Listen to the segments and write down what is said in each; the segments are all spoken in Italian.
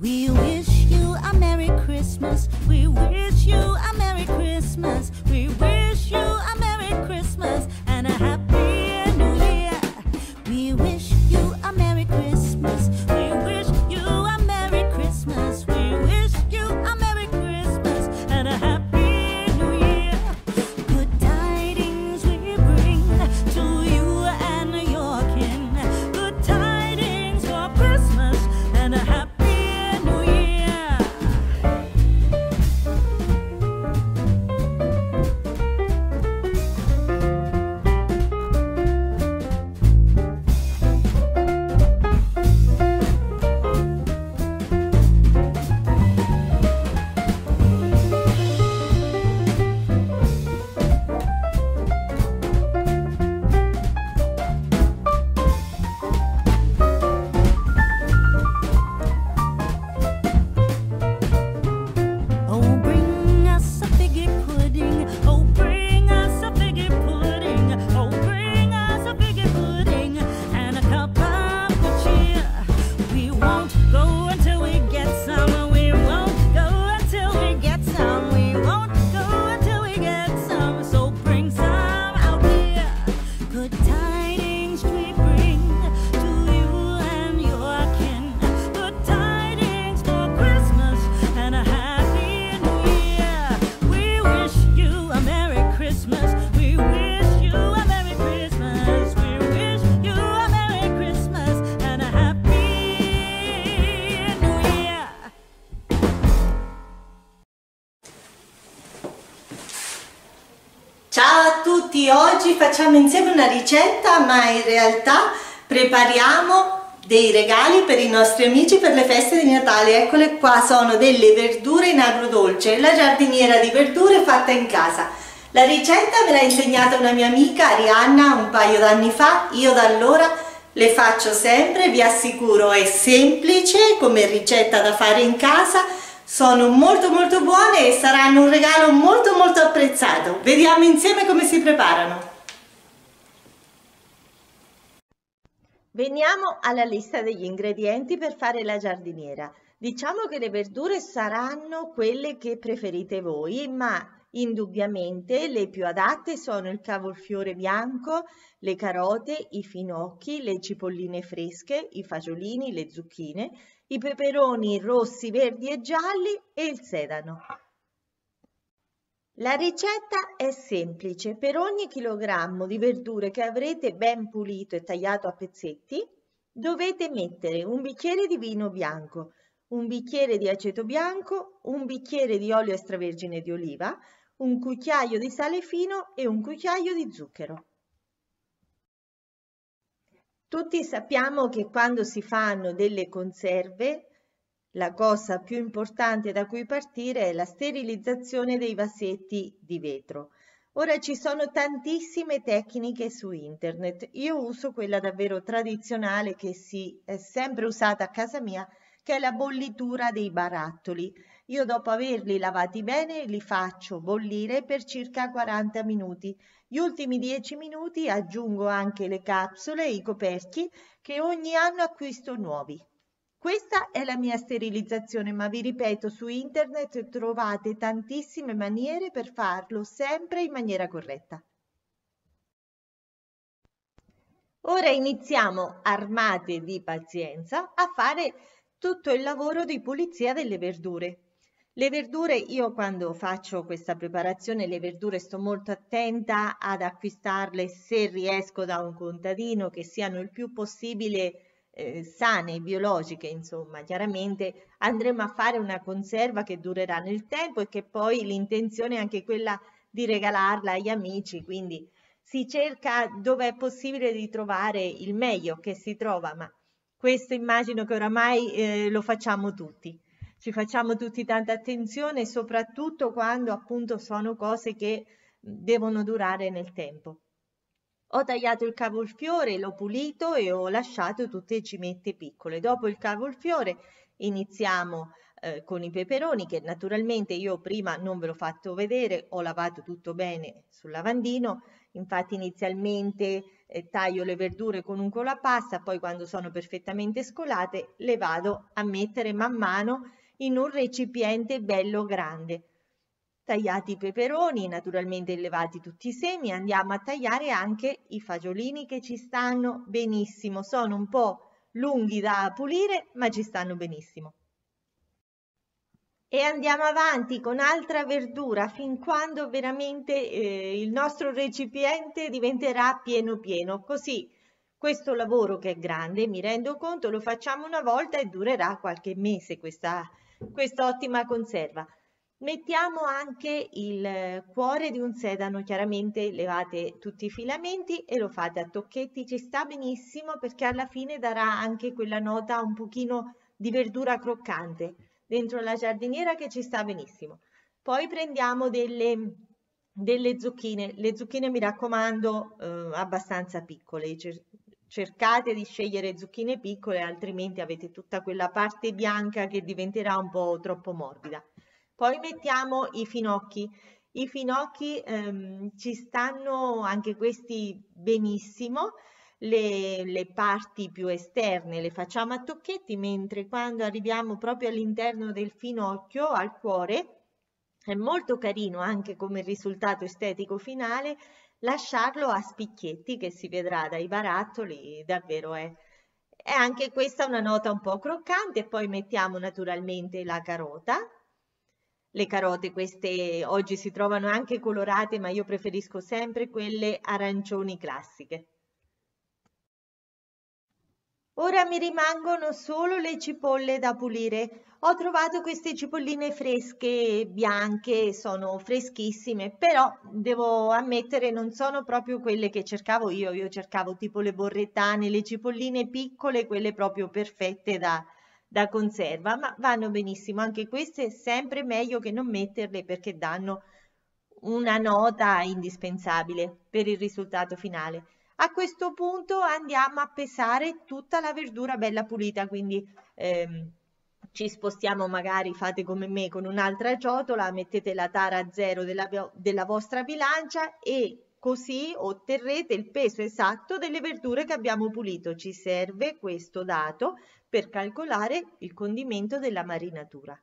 We wish you a Merry Christmas. We wish you a Merry Christmas. Ciao a tutti, oggi facciamo insieme una ricetta ma in realtà prepariamo dei regali per i nostri amici per le feste di Natale eccole qua, sono delle verdure in agrodolce la giardiniera di verdure fatta in casa la ricetta me l'ha insegnata una mia amica Arianna un paio d'anni fa io da allora le faccio sempre, vi assicuro è semplice come ricetta da fare in casa sono molto molto buone e saranno un regalo molto molto apprezzato. Vediamo insieme come si preparano. Veniamo alla lista degli ingredienti per fare la giardiniera. Diciamo che le verdure saranno quelle che preferite voi, ma Indubbiamente le più adatte sono il cavolfiore bianco, le carote, i finocchi, le cipolline fresche, i fagiolini, le zucchine i peperoni rossi, verdi e gialli e il sedano. La ricetta è semplice, per ogni chilogrammo di verdure che avrete ben pulito e tagliato a pezzetti dovete mettere un bicchiere di vino bianco, un bicchiere di aceto bianco, un bicchiere di olio extravergine di oliva, un cucchiaio di sale fino e un cucchiaio di zucchero. Tutti sappiamo che quando si fanno delle conserve, la cosa più importante da cui partire è la sterilizzazione dei vasetti di vetro. Ora ci sono tantissime tecniche su internet. Io uso quella davvero tradizionale che si è sempre usata a casa mia, che è la bollitura dei barattoli. Io dopo averli lavati bene li faccio bollire per circa 40 minuti gli ultimi 10 minuti aggiungo anche le capsule e i coperchi che ogni anno acquisto nuovi. Questa è la mia sterilizzazione, ma vi ripeto, su internet trovate tantissime maniere per farlo, sempre in maniera corretta. Ora iniziamo, armate di pazienza, a fare tutto il lavoro di pulizia delle verdure. Le verdure, io quando faccio questa preparazione, le verdure sto molto attenta ad acquistarle se riesco da un contadino che siano il più possibile eh, sane, biologiche, insomma, chiaramente andremo a fare una conserva che durerà nel tempo e che poi l'intenzione è anche quella di regalarla agli amici, quindi si cerca dove è possibile di trovare il meglio che si trova, ma questo immagino che oramai eh, lo facciamo tutti ci facciamo tutti tanta attenzione, soprattutto quando appunto sono cose che devono durare nel tempo. Ho tagliato il cavolfiore, l'ho pulito e ho lasciato tutte le cimette piccole. Dopo il cavolfiore iniziamo eh, con i peperoni che naturalmente io prima non ve l'ho fatto vedere, ho lavato tutto bene sul lavandino, infatti inizialmente eh, taglio le verdure con un colapasta, poi quando sono perfettamente scolate le vado a mettere man mano in un recipiente bello grande. Tagliati i peperoni, naturalmente elevati tutti i semi, andiamo a tagliare anche i fagiolini che ci stanno benissimo. Sono un po' lunghi da pulire, ma ci stanno benissimo. E andiamo avanti con altra verdura fin quando veramente eh, il nostro recipiente diventerà pieno pieno. Così questo lavoro che è grande, mi rendo conto, lo facciamo una volta e durerà qualche mese questa questa ottima conserva. Mettiamo anche il cuore di un sedano, chiaramente levate tutti i filamenti e lo fate a tocchetti, ci sta benissimo perché alla fine darà anche quella nota un pochino di verdura croccante dentro la giardiniera che ci sta benissimo. Poi prendiamo delle, delle zucchine, le zucchine mi raccomando eh, abbastanza piccole, cercate di scegliere zucchine piccole, altrimenti avete tutta quella parte bianca che diventerà un po' troppo morbida. Poi mettiamo i finocchi. I finocchi ehm, ci stanno anche questi benissimo, le, le, parti più esterne le facciamo a tocchetti, mentre quando arriviamo proprio all'interno del finocchio, al cuore, è molto carino anche come risultato estetico finale, lasciarlo a spicchietti che si vedrà dai barattoli, davvero è, è anche questa una nota un po' croccante, poi mettiamo naturalmente la carota, le carote queste oggi si trovano anche colorate, ma io preferisco sempre quelle arancioni classiche. Ora mi rimangono solo le cipolle da pulire. Ho trovato queste cipolline fresche, bianche, sono freschissime, però devo ammettere non sono proprio quelle che cercavo io. Io cercavo tipo le borrettane, le cipolline piccole, quelle proprio perfette da, da conserva, ma vanno benissimo. Anche queste sempre meglio che non metterle perché danno una nota indispensabile per il risultato finale. A questo punto andiamo a pesare tutta la verdura bella pulita, quindi ehm, ci spostiamo magari, fate come me, con un'altra ciotola, mettete la tara a zero della, della vostra bilancia e così otterrete il peso esatto delle verdure che abbiamo pulito. Ci serve questo dato per calcolare il condimento della marinatura.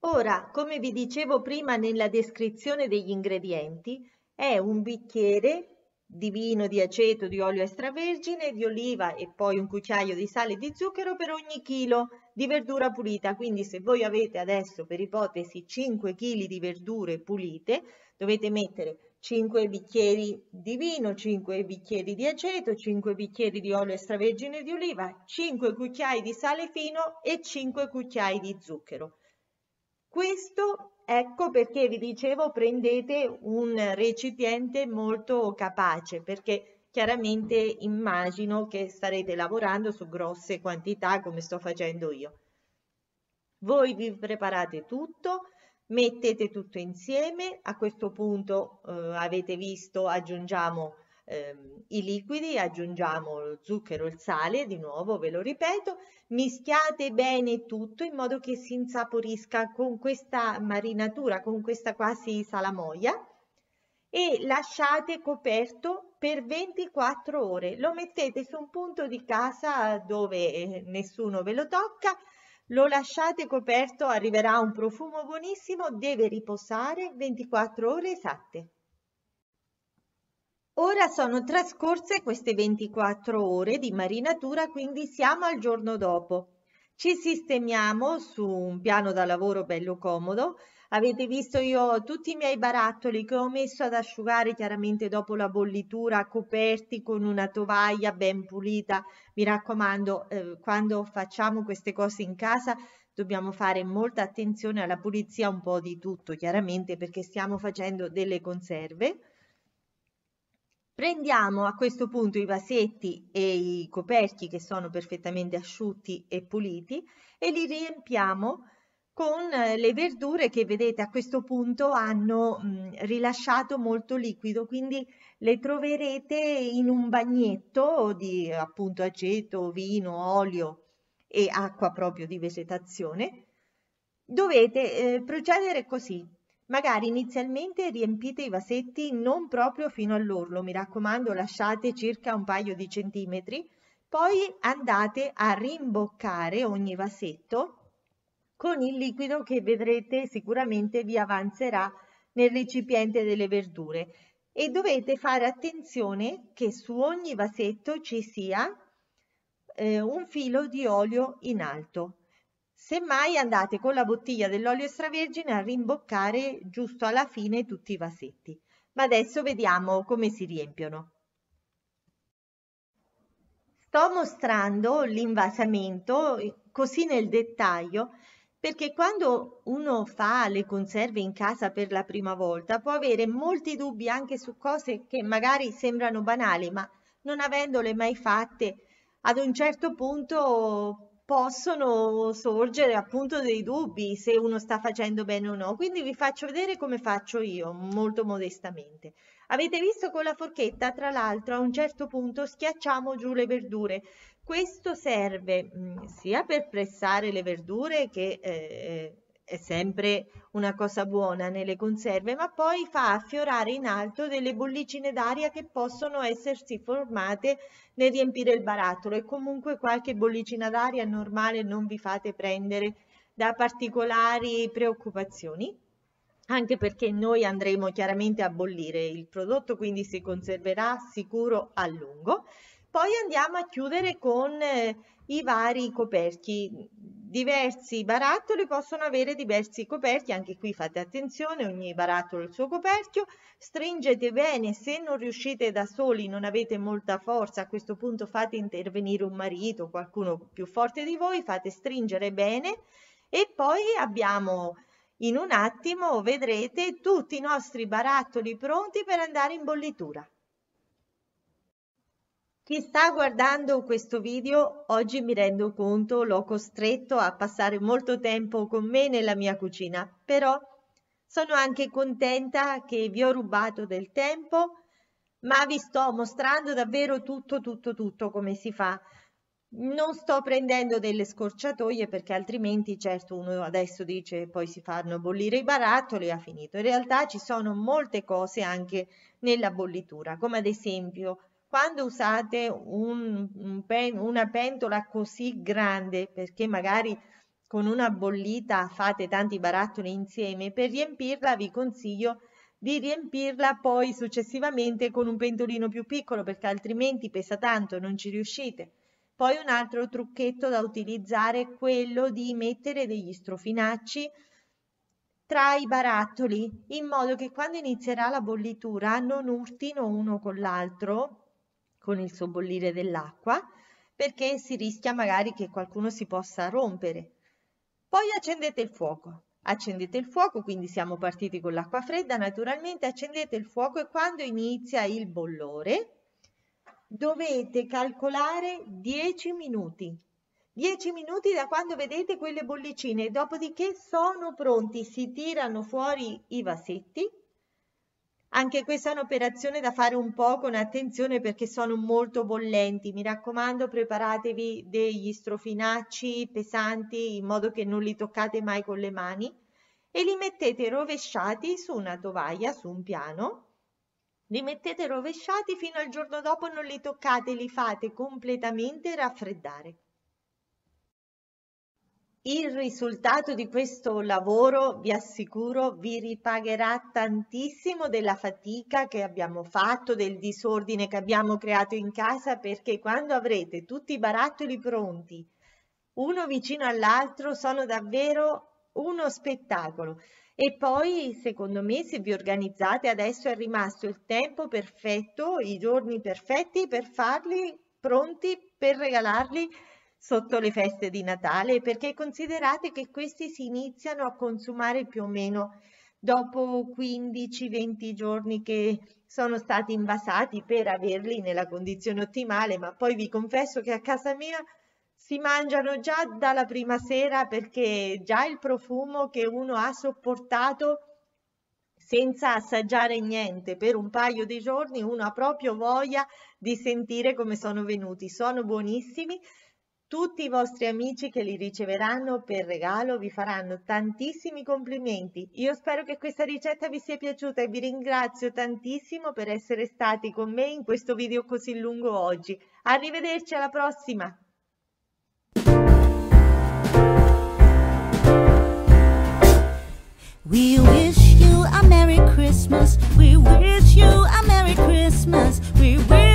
Ora, come vi dicevo prima nella descrizione degli ingredienti, è un bicchiere di vino, di aceto, di olio extravergine, di oliva e poi un cucchiaio di sale e di zucchero per ogni chilo di verdura pulita. Quindi se voi avete adesso per ipotesi 5 kg di verdure pulite, dovete mettere 5 bicchieri di vino, 5 bicchieri di aceto, 5 bicchieri di olio extravergine di oliva, 5 cucchiai di sale fino e 5 cucchiai di zucchero. Questo Ecco perché vi dicevo prendete un recipiente molto capace perché chiaramente immagino che starete lavorando su grosse quantità come sto facendo io. Voi vi preparate tutto, mettete tutto insieme, a questo punto eh, avete visto aggiungiamo ehm, i liquidi, aggiungiamo lo zucchero, il sale, di nuovo ve lo ripeto, mischiate bene tutto in modo che si insaporisca con questa marinatura, con questa quasi salamoia e lasciate coperto per 24 ore. Lo mettete su un punto di casa dove eh, nessuno ve lo tocca, lo lasciate coperto, arriverà un profumo buonissimo, deve riposare 24 ore esatte. Ora sono trascorse queste 24 ore di marinatura, quindi siamo al giorno dopo. Ci sistemiamo su un piano da lavoro bello comodo. Avete visto io tutti i miei barattoli che ho messo ad asciugare chiaramente dopo la bollitura, coperti con una tovaglia ben pulita. Mi raccomando, eh, quando facciamo queste cose in casa dobbiamo fare molta attenzione alla pulizia un po' di tutto, chiaramente perché stiamo facendo delle conserve. Prendiamo a questo punto i vasetti e i coperchi che sono perfettamente asciutti e puliti e li riempiamo con eh, le verdure che vedete a questo punto hanno mh, mm, rilasciato molto liquido, quindi le troverete in un bagnetto di appunto aceto, vino, olio e acqua proprio di vegetazione. Dovete eh, procedere così, Magari inizialmente riempite i vasetti non proprio fino all'orlo, mi raccomando lasciate circa un paio di centimetri, poi andate a rimboccare ogni vasetto con il liquido che vedrete sicuramente vi avanzerà nel recipiente delle verdure e dovete fare attenzione che su ogni vasetto ci sia eh, un filo di olio in alto. Semmai andate con la bottiglia dell'olio extravergine a rimboccare giusto alla fine tutti i vasetti. Ma adesso vediamo come si riempiono. Sto mostrando l'invasamento eh, così nel dettaglio perché quando uno fa le conserve in casa per la prima volta può avere molti dubbi anche su cose che magari sembrano banali ma non avendole mai fatte ad un certo punto possono sorgere appunto dei dubbi se uno sta facendo bene o no. Quindi vi faccio vedere come faccio io, molto modestamente. Avete visto con la forchetta, tra l'altro, a un certo punto schiacciamo giù le verdure. Questo serve mh, mm, sia per pressare le verdure che eh, è sempre una cosa buona nelle conserve, ma poi fa affiorare in alto delle bollicine d'aria che possono essersi formate nel riempire il barattolo e comunque qualche bollicina d'aria normale non vi fate prendere da particolari preoccupazioni anche perché noi andremo chiaramente a bollire il prodotto, quindi si conserverà sicuro a lungo. Poi andiamo a chiudere con eh, i vari coperchi diversi barattoli possono avere diversi coperchi, anche qui fate attenzione, ogni barattolo ha il suo coperchio, stringete bene, se non riuscite da soli, non avete molta forza, a questo punto fate intervenire un marito, qualcuno più forte di voi, fate stringere bene e poi abbiamo in un attimo, vedrete, tutti i nostri barattoli pronti per andare in bollitura. Chi sta guardando questo video oggi mi rendo conto l'ho costretto a passare molto tempo con me nella mia cucina, però sono anche contenta che vi ho rubato del tempo, ma vi sto mostrando davvero tutto, tutto, tutto come si fa. Non sto prendendo delle scorciatoie perché altrimenti certo uno adesso dice poi si fanno bollire i barattoli e ha finito. In realtà ci sono molte cose anche nella bollitura, come ad esempio quando usate un, un pen, una pentola così grande, perché magari con una bollita fate tanti barattoli insieme, per riempirla vi consiglio di riempirla poi successivamente con un pentolino più piccolo perché altrimenti pesa tanto e non ci riuscite. Poi un altro trucchetto da utilizzare è quello di mettere degli strofinacci tra i barattoli in modo che quando inizierà la bollitura non urtino uno con l'altro con il sobbollire dell'acqua perché si rischia magari che qualcuno si possa rompere. Poi accendete il fuoco. Accendete il fuoco, quindi siamo partiti con l'acqua fredda, naturalmente accendete il fuoco e quando inizia il bollore dovete calcolare 10 minuti. 10 minuti da quando vedete quelle bollicine, dopodiché sono pronti, si tirano fuori i vasetti anche questa è un'operazione da fare un po' con attenzione perché sono molto bollenti. Mi raccomando, preparatevi degli strofinacci pesanti in modo che non li toccate mai con le mani e li mettete rovesciati su una tovaglia, su un piano. Li mettete rovesciati fino al giorno dopo, non li toccate, li fate completamente raffreddare. Il risultato di questo lavoro, vi assicuro, vi ripagherà tantissimo della fatica che abbiamo fatto, del disordine che abbiamo creato in casa, perché quando avrete tutti i barattoli pronti, uno vicino all'altro, sono davvero uno spettacolo. E poi, secondo me, se vi organizzate, adesso è rimasto il tempo perfetto, i giorni perfetti per farli pronti per regalarli sotto le feste di Natale perché considerate che questi si iniziano a consumare più o meno dopo 15-20 giorni che sono stati invasati per averli nella condizione ottimale, ma poi vi confesso che a casa mia si mangiano già dalla prima sera perché già il profumo che uno ha sopportato senza assaggiare niente per un paio di giorni uno ha proprio voglia di sentire come sono venuti, sono buonissimi tutti i vostri amici che li riceveranno per regalo vi faranno tantissimi complimenti. Io spero che questa ricetta vi sia piaciuta e vi ringrazio tantissimo per essere stati con me in questo video così lungo oggi. Arrivederci alla prossima! We wish you a Merry Christmas. We wish you a Merry Christmas. We